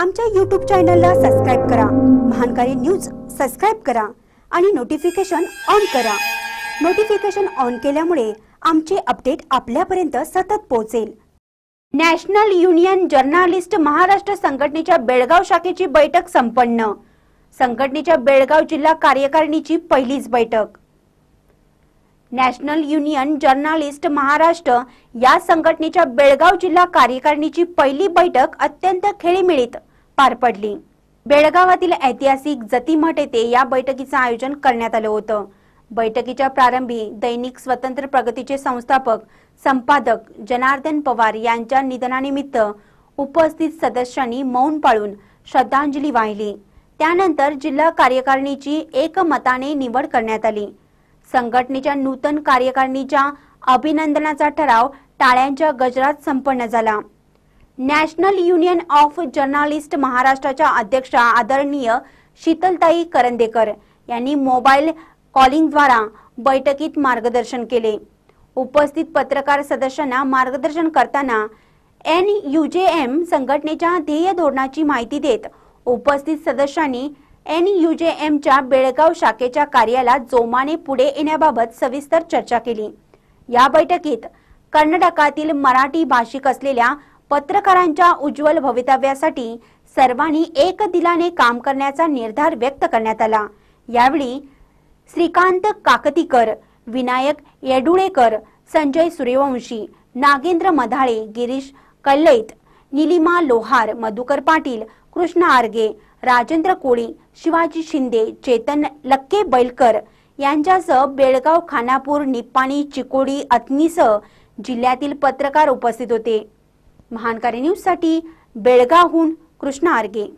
आमच्या यूट्यूब चॅनलला सबस्क्राईब करा महानकारी न्यूज सबस्क्राईब करा आणि नोटिफिकेशन ऑन करा नोटिफिकेशन ऑन केल्यामुळे आमचे अपडेट आपल्यापर्यंत सतत पोहोचेल नॅशनल युनियन जर्नालिस्ट महाराष्ट्र संघटनेच्या बेळगाव शाखेची बैठक संपन्न संघटनेच्या बेळगाव जिल्हा कार्यकारिणीची पहिलीच बैठक नॅशनल युनियन जर्नालिस्ट महाराष्ट्र या संघटनेच्या बेळगाव जिल्हा कार्यकारिणीची पहिली बैठक अत्यंत खेळीमेळीत पार पडली बेळगावातील ऐतिहासिक जतीमठ येथे या बैठकीचं आयोजन करण्यात आलं होतं बैठकीच्या प्रारंभी दैनिक स्वतंत्र प्रगतीचे संस्थापक संपादक जनार्दन पवार यांच्या निधनानिमित्त उपस्थित सदस्यांनी मौन पाळून श्रद्धांजली वाहिली त्यानंतर जिल्हा कार्यकारिणीची एकमताने निवड करण्यात आली संघटनेच्या नूतन कार्यकारिणीच्या अभिनंदनाचा ठराव टाळ्यांच्या गजरात संपन्न झाला नॅशनल युनियन ऑफ जर्नालिस्ट महाराष्ट्राच्या अध्यक्ष आदरणीय शीतलताई करंदेकर यांनी मोबाईल कॉलिंगद्वारा बैठकीत मार्गदर्शन केले उपस्थित पत्रकार सदस्यांना मार्गदर्शन करताना एन यू जे एम संघटनेच्या ध्येय धोरणाची माहिती देत उपस्थित सदस्यांनी एन यू जे एमच्या बेळगाव शाखेच्या कार्याला जोमाने पुढे येण्याबाबत सविस्तर चर्चा केली या बैठकीत कर्नाटकातील मराठी भाषिक असलेल्या पत्रकारांच्या उज्ज्वल भवितव्यासाठी सर्वांनी एक दिलाने काम करण्याचा निर्धार व्यक्त करण्यात आला यावेळी श्रीकांत काकतीकर विनायक येडुळेकर संजय सूर्यवंशी नागेंद्र मधाळे गिरीश कल्लैत निलिमा लोहार मधुकर पाटील कृष्ण आर्गे राजेंद्र कोळी शिवाजी शिंदे चेतन लक्के बैलकर यांच्यासह बेळगाव खानापूर निप्पाणी चिकोडी अतनीसह जिल्ह्यातील पत्रकार उपस्थित होते महानकारी न्यूजसाठी बेळगावहून कृष्ण आर्गे